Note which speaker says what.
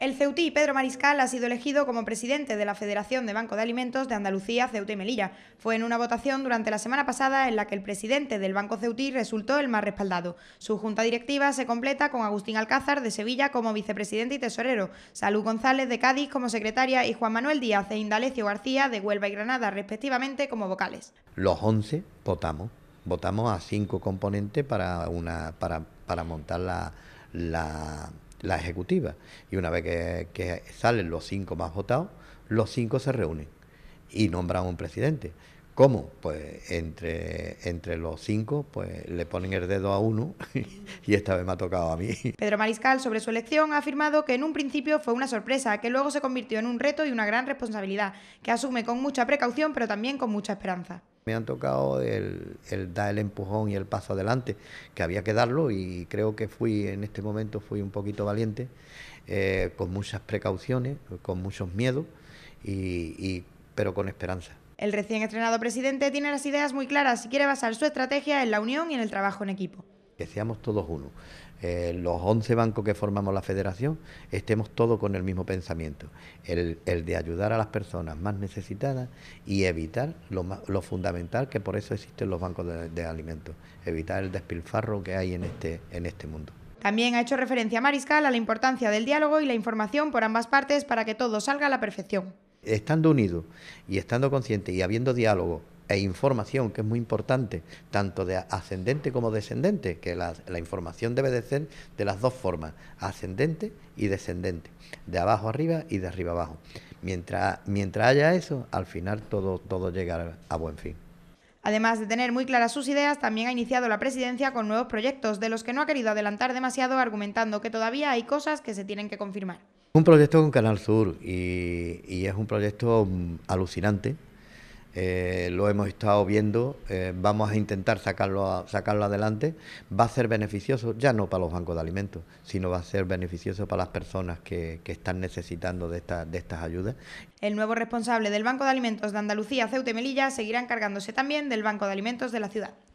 Speaker 1: El Ceutí, Pedro Mariscal, ha sido elegido como presidente de la Federación de Banco de Alimentos de Andalucía, Ceuta y Melilla. Fue en una votación durante la semana pasada en la que el presidente del Banco Ceutí resultó el más respaldado. Su junta directiva se completa con Agustín Alcázar de Sevilla como vicepresidente y tesorero, Salud González de Cádiz como secretaria y Juan Manuel Díaz e Indalecio García de Huelva y Granada, respectivamente, como vocales.
Speaker 2: Los 11 votamos. Votamos a cinco componentes para, una, para, para montar la, la la ejecutiva. Y una vez que, salen los cinco más votados, los cinco se reúnen y nombran un presidente. ¿Cómo? Pues entre, entre los cinco, pues le ponen el dedo a uno y esta vez me ha tocado a mí.
Speaker 1: Pedro Mariscal, sobre su elección, ha afirmado que en un principio fue una sorpresa, que luego se convirtió en un reto y una gran responsabilidad, que asume con mucha precaución, pero también con mucha esperanza.
Speaker 2: Me han tocado el, el dar el empujón y el paso adelante, que había que darlo y creo que fui, en este momento fui un poquito valiente, eh, con muchas precauciones, con muchos miedos, y, pero con esperanza.
Speaker 1: El recién estrenado presidente tiene las ideas muy claras y quiere basar su estrategia en la unión y en el trabajo en equipo.
Speaker 2: Decíamos todos uno. Eh, los 11 bancos que formamos la federación, estemos todos con el mismo pensamiento, el, de ayudar a las personas más necesitadas y evitar lo, fundamental que por eso existen los bancos de, alimentos, evitar el despilfarro que hay en este, en este mundo.
Speaker 1: También ha hecho referencia Mariscal a la importancia del diálogo y la información por ambas partes para que todo salga a la perfección.
Speaker 2: Estando unidos y estando conscientes y habiendo diálogo e información, que es muy importante, tanto de ascendente como descendente, que la, información debe de ser de las dos formas, ascendente y descendente, de abajo arriba y de arriba abajo. Mientras, mientras haya eso, al final todo, todo llegará a buen fin.
Speaker 1: Además de tener muy claras sus ideas, también ha iniciado la presidencia con nuevos proyectos, de los que no ha querido adelantar demasiado, argumentando que todavía hay cosas que se tienen que confirmar.
Speaker 2: Un proyecto con Canal Sur y, y es un proyecto mm, alucinante, eh, lo hemos estado viendo, eh, vamos a intentar sacarlo, sacarlo adelante, va a ser beneficioso, ya no para los bancos de alimentos, sino va a ser beneficioso para las personas que, están necesitando de, de estas ayudas.
Speaker 1: El nuevo responsable del Banco de Alimentos de Andalucía, Ceuta y Melilla, seguirá encargándose también del Banco de Alimentos de la ciudad.